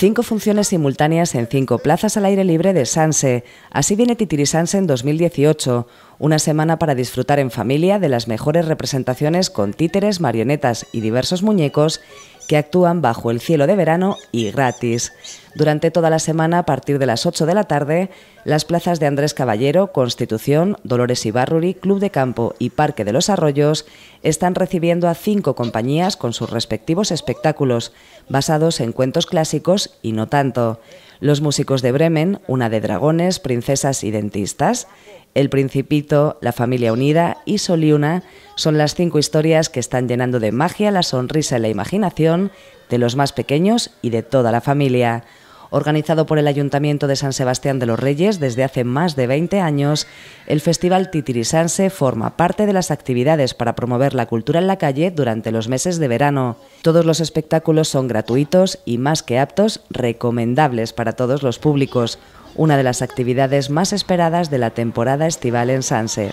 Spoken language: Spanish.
cinco funciones simultáneas en cinco plazas al aire libre de Sanse. Así viene Titiri en 2018, una semana para disfrutar en familia de las mejores representaciones con títeres, marionetas y diversos muñecos que actúan bajo el cielo de verano y gratis. Durante toda la semana, a partir de las 8 de la tarde, las plazas de Andrés Caballero, Constitución, Dolores Ibarruri... Club de Campo y Parque de los Arroyos están recibiendo a cinco compañías con sus respectivos espectáculos, basados en cuentos clásicos y no tanto. Los músicos de Bremen, una de dragones, princesas y dentistas. El Principito, La Familia Unida y Soliuna son las cinco historias que están llenando de magia la sonrisa y la imaginación de los más pequeños y de toda la familia organizado por el Ayuntamiento de San Sebastián de los Reyes desde hace más de 20 años, el Festival Titirisanse forma parte de las actividades para promover la cultura en la calle durante los meses de verano. Todos los espectáculos son gratuitos y más que aptos, recomendables para todos los públicos, una de las actividades más esperadas de la temporada estival en Sanse.